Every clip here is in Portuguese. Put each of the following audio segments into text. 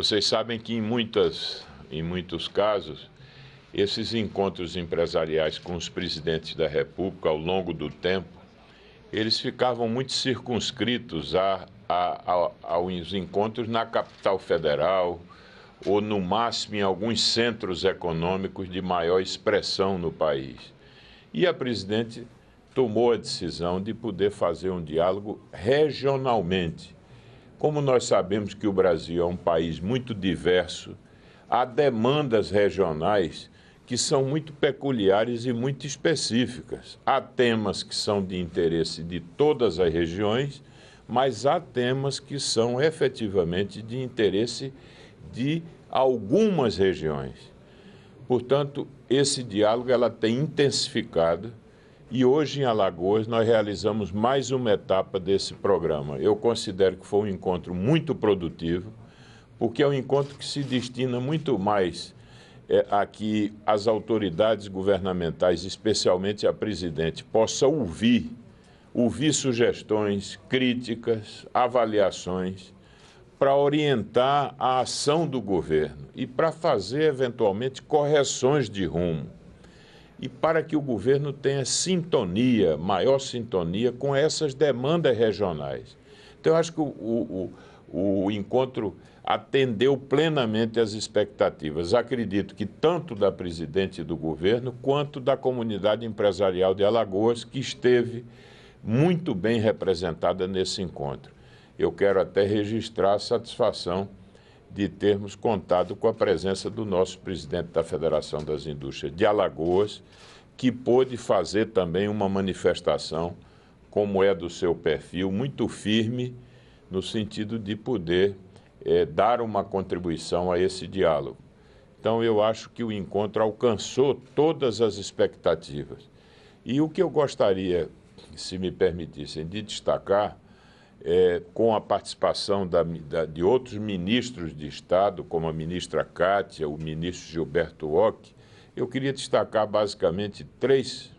Vocês sabem que em, muitas, em muitos casos, esses encontros empresariais com os presidentes da República ao longo do tempo, eles ficavam muito circunscritos a, a, a, aos encontros na capital federal ou, no máximo, em alguns centros econômicos de maior expressão no país. E a presidente tomou a decisão de poder fazer um diálogo regionalmente como nós sabemos que o Brasil é um país muito diverso, há demandas regionais que são muito peculiares e muito específicas. Há temas que são de interesse de todas as regiões, mas há temas que são efetivamente de interesse de algumas regiões. Portanto, esse diálogo ela tem intensificado e hoje em Alagoas nós realizamos mais uma etapa desse programa. Eu considero que foi um encontro muito produtivo, porque é um encontro que se destina muito mais é, a que as autoridades governamentais, especialmente a presidente, possa ouvir, ouvir sugestões, críticas, avaliações para orientar a ação do governo e para fazer eventualmente correções de rumo e para que o governo tenha sintonia, maior sintonia com essas demandas regionais. Então, acho que o, o, o encontro atendeu plenamente as expectativas. Acredito que tanto da presidente do governo quanto da comunidade empresarial de Alagoas, que esteve muito bem representada nesse encontro. Eu quero até registrar a satisfação de termos contado com a presença do nosso presidente da Federação das Indústrias de Alagoas, que pôde fazer também uma manifestação, como é do seu perfil, muito firme, no sentido de poder é, dar uma contribuição a esse diálogo. Então, eu acho que o encontro alcançou todas as expectativas. E o que eu gostaria, se me permitissem, de destacar é, com a participação da, da, de outros ministros de Estado, como a ministra Cátia, o ministro Gilberto Ock, eu queria destacar basicamente três,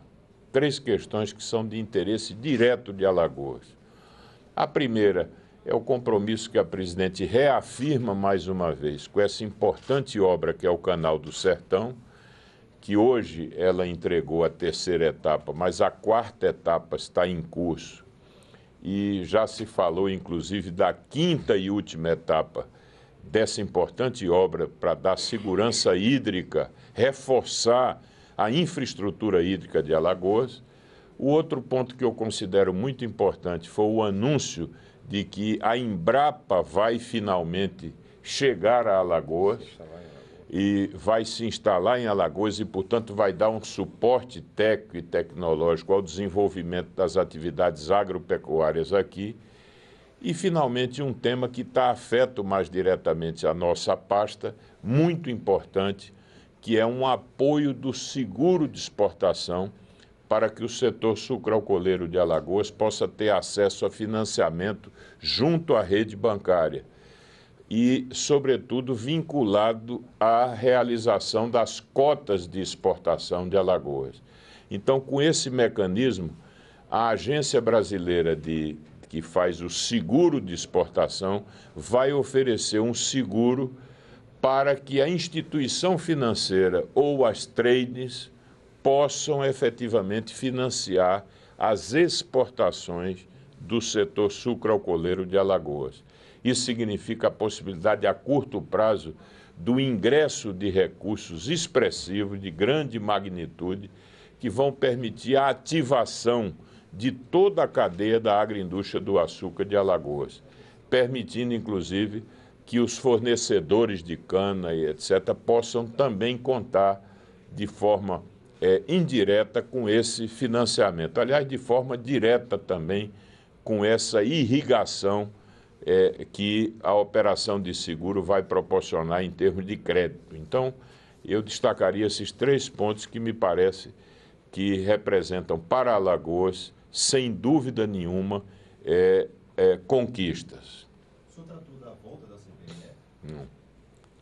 três questões que são de interesse direto de Alagoas. A primeira é o compromisso que a presidente reafirma mais uma vez com essa importante obra que é o Canal do Sertão, que hoje ela entregou a terceira etapa, mas a quarta etapa está em curso e já se falou, inclusive, da quinta e última etapa dessa importante obra para dar segurança hídrica, reforçar a infraestrutura hídrica de Alagoas. O outro ponto que eu considero muito importante foi o anúncio de que a Embrapa vai finalmente chegar a Alagoas e vai se instalar em Alagoas e, portanto, vai dar um suporte técnico e tecnológico ao desenvolvimento das atividades agropecuárias aqui. E, finalmente, um tema que está afeto mais diretamente a nossa pasta, muito importante, que é um apoio do seguro de exportação para que o setor sucroalcooleiro de Alagoas possa ter acesso a financiamento junto à rede bancária e, sobretudo, vinculado à realização das cotas de exportação de Alagoas. Então, com esse mecanismo, a Agência Brasileira de que faz o seguro de exportação vai oferecer um seguro para que a instituição financeira ou as trades possam efetivamente financiar as exportações do setor sucroalcooleiro de Alagoas. Isso significa a possibilidade a curto prazo do ingresso de recursos expressivos de grande magnitude que vão permitir a ativação de toda a cadeia da agroindústria do açúcar de Alagoas, permitindo inclusive que os fornecedores de cana e etc. possam também contar de forma é, indireta com esse financiamento. Aliás, de forma direta também com essa irrigação é, que a operação de seguro vai proporcionar em termos de crédito. Então, eu destacaria esses três pontos que me parece que representam para Alagoas, sem dúvida nenhuma, é, é, conquistas. O tratou da volta da CBE? Não.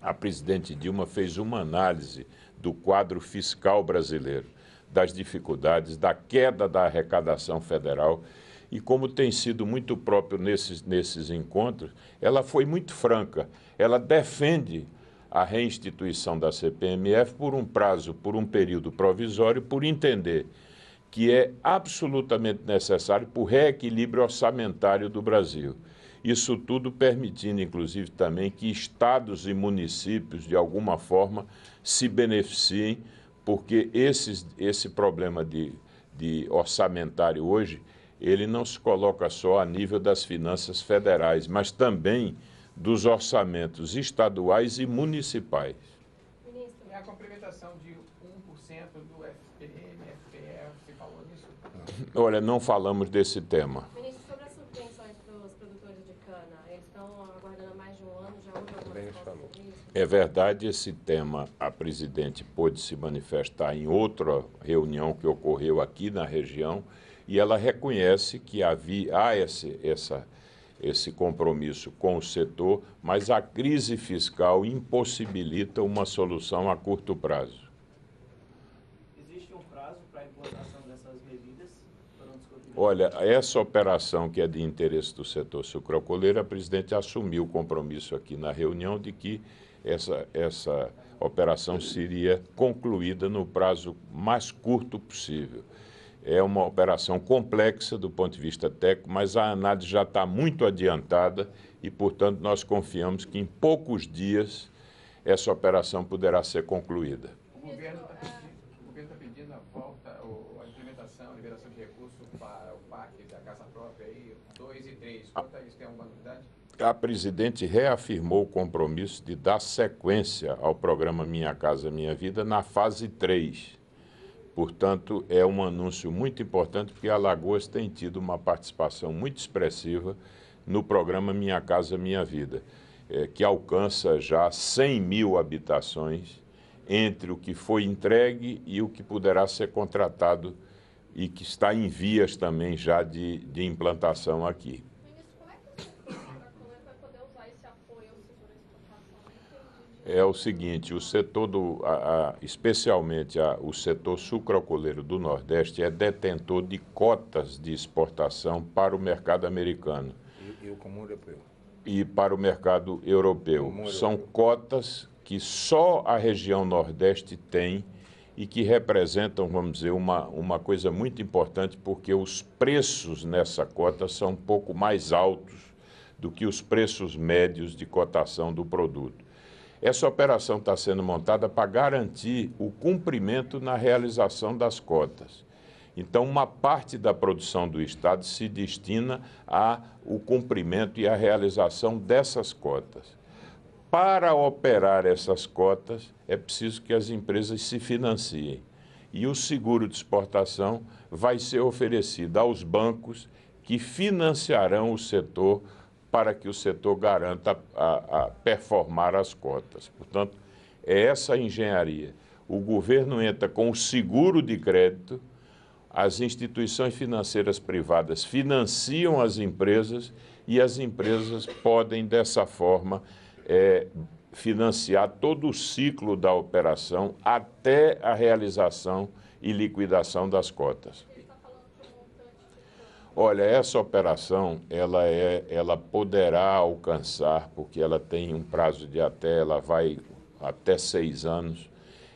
A presidente Dilma fez uma análise do quadro fiscal brasileiro, das dificuldades, da queda da arrecadação federal e como tem sido muito próprio nesses, nesses encontros, ela foi muito franca. Ela defende a reinstituição da CPMF por um prazo, por um período provisório, por entender que é absolutamente necessário para o reequilíbrio orçamentário do Brasil. Isso tudo permitindo, inclusive, também que estados e municípios, de alguma forma, se beneficiem, porque esses, esse problema de, de orçamentário hoje ele não se coloca só a nível das finanças federais, mas também dos orçamentos estaduais e municipais. Ministro, é a complementação de 1% do FPM, FPE, você falou nisso? Olha, não falamos desse tema. Ministro, sobre as subvenções para os produtores de cana, eles estão aguardando mais de um ano, já houve alguma falou. É verdade, esse tema a presidente pôde se manifestar em outra reunião que ocorreu aqui na região e ela reconhece que havia, há esse, essa, esse compromisso com o setor, mas a crise fiscal impossibilita uma solução a curto prazo. Existe um prazo para a implantação dessas medidas? Olha, essa operação que é de interesse do setor sucrocoleiro, a presidente assumiu o compromisso aqui na reunião de que essa, essa operação seria concluída no prazo mais curto possível. É uma operação complexa do ponto de vista técnico, mas a análise já está muito adiantada e, portanto, nós confiamos que em poucos dias essa operação poderá ser concluída. O governo está tá pedindo, a volta, a implementação, a liberação de recursos para o PAC da Casa Própria, 2 e 3. Quanto a isso, tem alguma novidade? a presidente reafirmou o compromisso de dar sequência ao programa Minha Casa Minha Vida na fase 3. Portanto, é um anúncio muito importante porque Alagoas tem tido uma participação muito expressiva no programa Minha Casa Minha Vida, é, que alcança já 100 mil habitações entre o que foi entregue e o que poderá ser contratado e que está em vias também já de, de implantação aqui. é o seguinte: o setor do, a, a, especialmente a, o setor sucroalcooleiro do Nordeste é detentor de cotas de exportação para o mercado americano. E, e o comum europeu. E para o mercado europeu. O São cotas que só a região Nordeste tem e que representam, vamos dizer, uma, uma coisa muito importante, porque os preços nessa cota são um pouco mais altos do que os preços médios de cotação do produto. Essa operação está sendo montada para garantir o cumprimento na realização das cotas. Então, uma parte da produção do Estado se destina ao cumprimento e à realização dessas cotas. Para operar essas cotas, é preciso que as empresas se financiem. E o seguro de exportação vai ser oferecido aos bancos que financiarão o setor para que o setor garanta a, a performar as cotas. Portanto, é essa engenharia. O governo entra com o seguro de crédito, as instituições financeiras privadas financiam as empresas e as empresas podem, dessa forma, é, financiar todo o ciclo da operação até a realização e liquidação das cotas. Olha, essa operação ela é, ela poderá alcançar, porque ela tem um prazo de até, ela vai até seis anos,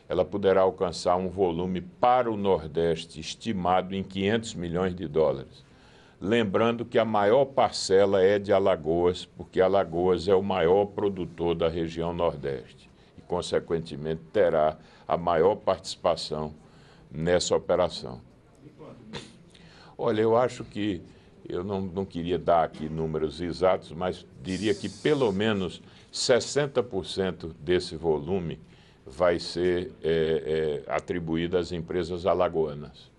ela poderá alcançar um volume para o Nordeste estimado em 500 milhões de dólares. Lembrando que a maior parcela é de Alagoas, porque Alagoas é o maior produtor da região Nordeste e, consequentemente, terá a maior participação nessa operação. Olha, eu acho que, eu não, não queria dar aqui números exatos, mas diria que pelo menos 60% desse volume vai ser é, é, atribuído às empresas alagoanas.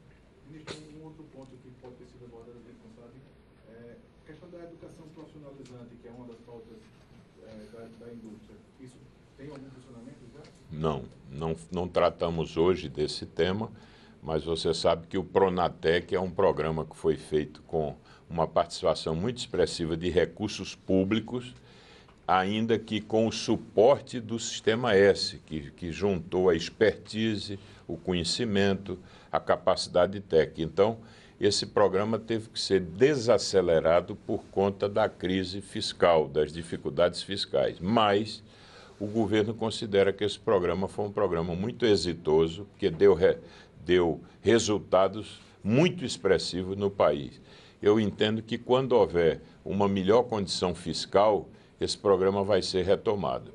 Um outro ponto que pode ter sido abordado é a questão da educação profissionalizante, que é uma das pautas é, da, indústria. Isso tem algum funcionamento Não, não, não tratamos hoje desse tema mas você sabe que o Pronatec é um programa que foi feito com uma participação muito expressiva de recursos públicos, ainda que com o suporte do Sistema S, que, que juntou a expertise, o conhecimento, a capacidade técnica. Então, esse programa teve que ser desacelerado por conta da crise fiscal, das dificuldades fiscais. Mas o governo considera que esse programa foi um programa muito exitoso, porque deu, deu resultados muito expressivos no país. Eu entendo que quando houver uma melhor condição fiscal, esse programa vai ser retomado.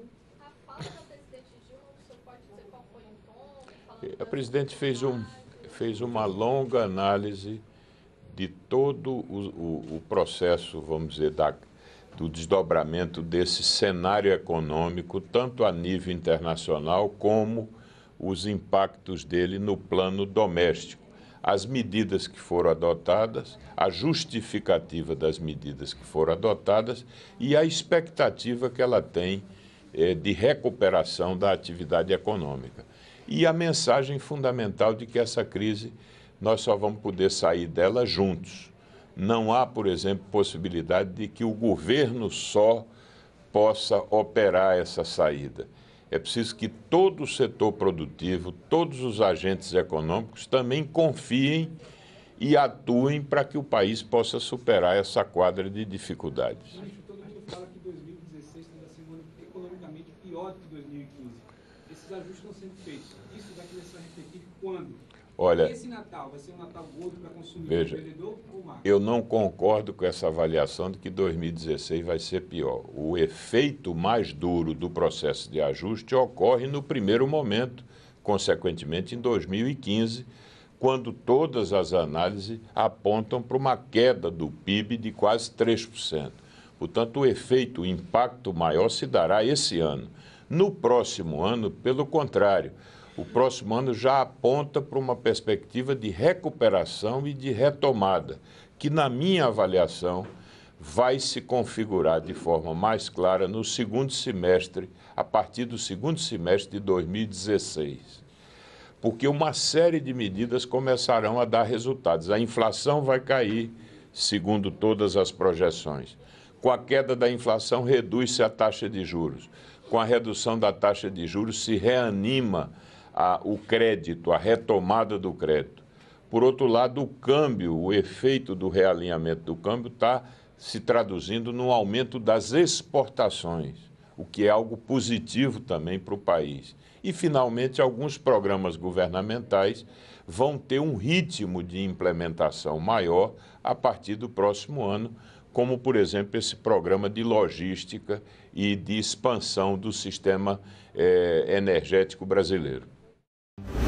A presidente fez, um, fez uma longa análise de todo o, o, o processo, vamos dizer, da, do desdobramento desse cenário econômico, tanto a nível internacional como os impactos dele no plano doméstico. As medidas que foram adotadas, a justificativa das medidas que foram adotadas e a expectativa que ela tem eh, de recuperação da atividade econômica. E a mensagem fundamental de que essa crise nós só vamos poder sair dela juntos. Não há, por exemplo, possibilidade de que o governo só possa operar essa saída. É preciso que todo o setor produtivo, todos os agentes econômicos também confiem e atuem para que o país possa superar essa quadra de dificuldades. Ministro, todo mundo fala que 2016 está sendo economicamente pior do que 2015. Esses ajustes estão sendo feitos. Isso vai começar a refletir quando? Olha, esse Natal vai ser um Natal gordo para consumir veja, ou Eu não concordo com essa avaliação de que 2016 vai ser pior. O efeito mais duro do processo de ajuste ocorre no primeiro momento, consequentemente em 2015, quando todas as análises apontam para uma queda do PIB de quase 3%. Portanto, o efeito, o impacto maior se dará esse ano. No próximo ano, pelo contrário, o próximo ano já aponta para uma perspectiva de recuperação e de retomada, que, na minha avaliação, vai se configurar de forma mais clara no segundo semestre, a partir do segundo semestre de 2016. Porque uma série de medidas começarão a dar resultados. A inflação vai cair, segundo todas as projeções. Com a queda da inflação, reduz-se a taxa de juros. Com a redução da taxa de juros, se reanima a, o crédito, a retomada do crédito. Por outro lado, o câmbio, o efeito do realinhamento do câmbio está se traduzindo no aumento das exportações, o que é algo positivo também para o país. E, finalmente, alguns programas governamentais vão ter um ritmo de implementação maior a partir do próximo ano, como, por exemplo, esse programa de logística e de expansão do sistema eh, energético brasileiro. you